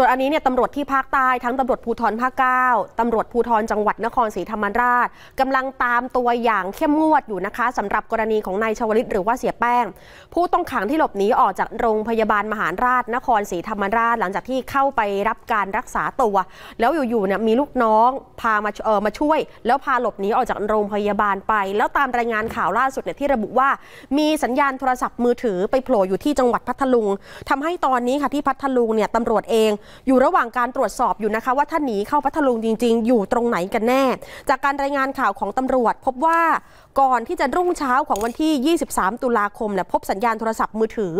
ส่วนอันนี้เนี่ยตำรวจที่ภาคใต้ทั้งตำรวจภูธรภาคเก้าตำรวจภูธรจังหวัดนครศรีธรรมราชกำลังตามตัวอย่างเข้มงวดอยู่นะคะสำหรับกรณีของนายชวลิตหรือว่าเสียแป้ง ผู้ต้องขังที่หลบหนีออกจากโรงพยาบาลมหาราช นครศรีธรรมราช หลังจากที่เข้าไปรับการรักษาตัว แล้วอยู่ๆเนี่ยมีลูกน้องพามาเออมาช่วย แล้วพาหลบหนีออกจากโรงพยาบาลไป แล้วตามรายงานข่าวล่าสุดเนี่ยที่ระบุว่ามีสัญญาณโทรศัพท์มือถือไปโผล่อยู่ที่จังหวัดพัทลุง ทำให้ตอนนี้ค่ะที่พัทลุงเนี่ยตำรวจเองอยู่ระหว่างการตรวจสอบอยู่นะคะว่าท่านหนีเข้าพัทลุงจริงๆ อยู่ตรงไหนกันแน่ จากการรายงานข่าวของตำรวจพบว่าก่อนที่จะรุ่งเช้าของวันที่ 23 ตุลาคมเนี่ยพบสัญญาณโทรศัพท์มือถือ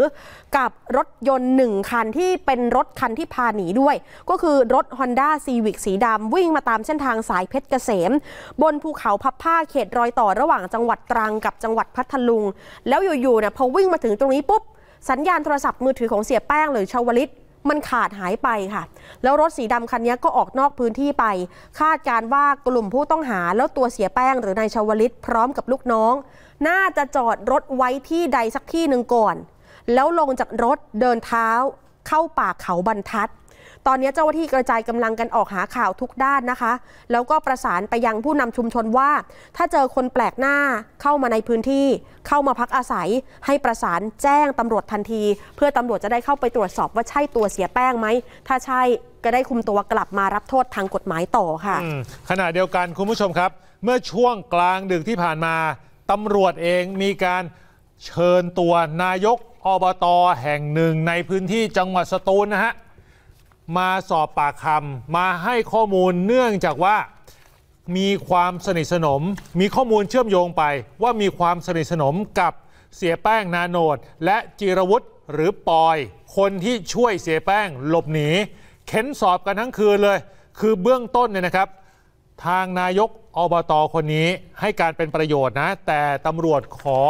กับรถยนต์หนึ่งคันที่เป็นรถคันที่พาหนีด้วย ก็คือรถ Honda c ซ v i c สีดำวิ่งมาตามเส้นทางสายเพชรเกษม บนภูเขาพับผ้าเขตรอยต่อระหว่างจังหวัดตรังกับจังหวัดพัทลุง แล้วอยู่ๆเนี่ยพอวิ่งมาถึงตรงนี้ปุ๊บสัญญาณโทรศัพท์มือถือของเสียแป้งหรือชาวลิตมันขาดหายไปค่ะ แล้วรถสีดำคันนี้ก็ออกนอกพื้นที่ไป คาดการว่ากลุ่มผู้ต้องหาแล้วตัวเสียแป้งหรือนายชาวลิต พร้อมกับลูกน้อง น่าจะจอดรถไว้ที่ใดสักที่หนึ่งก่อน แล้วลงจากรถเดินเท้าเข้าป่าเขาบรรทัดตอนนี้เจ้าหน้าที่กระจายกำลังกันออกหาข่าวทุกด้านนะคะ แล้วก็ประสานไปยังผู้นำชุมชนว่า ถ้าเจอคนแปลกหน้าเข้ามาในพื้นที่เข้ามาพักอาศัย ให้ประสานแจ้งตำรวจทันที เพื่อตำรวจจะได้เข้าไปตรวจสอบว่าใช่ตัวเสียแป้งไหมถ้าใช่ก็ได้คุมตัวกลับมารับโทษทางกฎหมายต่อค่ะขณะเดียวกันคุณผู้ชมครับ เมื่อช่วงกลางดึกที่ผ่านมาตำรวจเองมีการเชิญตัวนายก อบตอแห่งหนึ่งในพื้นที่จังหวัดสตูลนะฮะมาสอบปากคำมาให้ข้อมูลเนื่องจากว่ามีความสนิทสนม มีข้อมูลเชื่อมโยงไป ว่ามีความสนิทสนมกับเสียแป้ง นาโนด และจิรวุฒิหรือปอย คนที่ช่วยเสียแป้งหลบหนีเข้นสอบกันทั้งคืนเลย คือเบื้องต้นเนี่ยนะครับ ทางนายกอบตอคนนี้ให้การเป็นประโยชน์นะ แต่ตำรวจขอ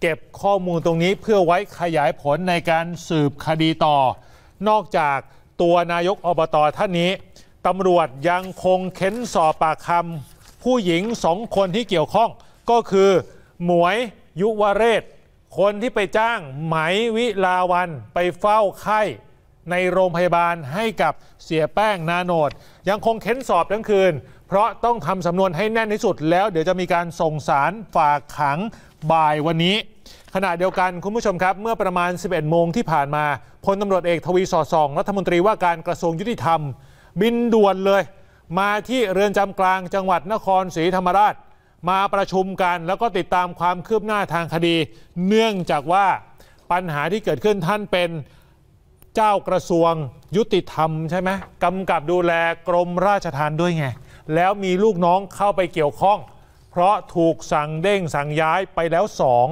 เก็บข้อมูลตรงนี้เพื่อไว้ขยายผลในการสืบคดีต่อ นอกจากตัวนายกอบตท่านนี้ ตำรวจยังคงเค้นสอบปากคำผู้หญิงสองคนที่เกี่ยวข้องก็คือ หมวยยุวเรศ คนที่ไปจ้างไหมวิลาวันไปเฝ้าไข้ในโรงพยาบาลให้กับเสียแป้งนาโนด ยังคงเค้นสอบทั้งคืน เพราะต้องทำสำนวนให้แน่นที่สุดแล้วเดี๋ยวจะมีการส่งสารฝากขังบ่ายวันนี้ขณะเดียวกันคุณผู้ชมครับเมื่อประมาณ 11 โมงที่ผ่านมาพลตำรวจเอกทวีสอดส่อง รัฐมนตรีว่าการกระทรวงยุติธรรม บินด่วนเลย มาที่เรือนจำกลาง จังหวัดนครศรีธรรมราชมาประชุมกัน แล้วก็ติดตามความคืบหน้าทางคดี เนื่องจากว่าปัญหาที่เกิดขึ้นท่านเป็นเจ้ากระทรวงยุติธรรมใช่ไหมกำกับดูแลกรมราชทานด้วยไงแล้วมีลูกน้องเข้าไปเกี่ยวข้องเพราะถูกสั่งเด้ง สั่งย้ายไปแล้วสอง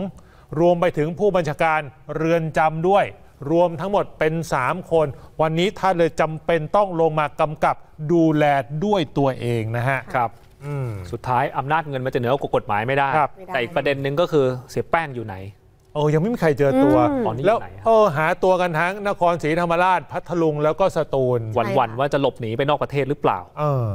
รวมไปถึงผู้บัญชาการเรือนจำด้วย รวมทั้งหมดเป็น 3 คน วันนี้ท่านเลยจำเป็นต้องลงมากำกับดูแลด้วยตัวเองนะฮะครับสุดท้ายอำนาจเงินมันจะเหนือกฎหมายไม่ได้ แต่อีกประเด็นหนึ่งก็คือเสียแป้งอยู่ไหนโอ้ยังไม่มีใครเจอตัวตอนนี้แล้วเออ หาตัวกันทั้ง นครศรีธรรมราชพัทลุง แล้วก็สตูลวันๆว่าจะหลบหนีไปนอกประเทศหรือเปล่าเออ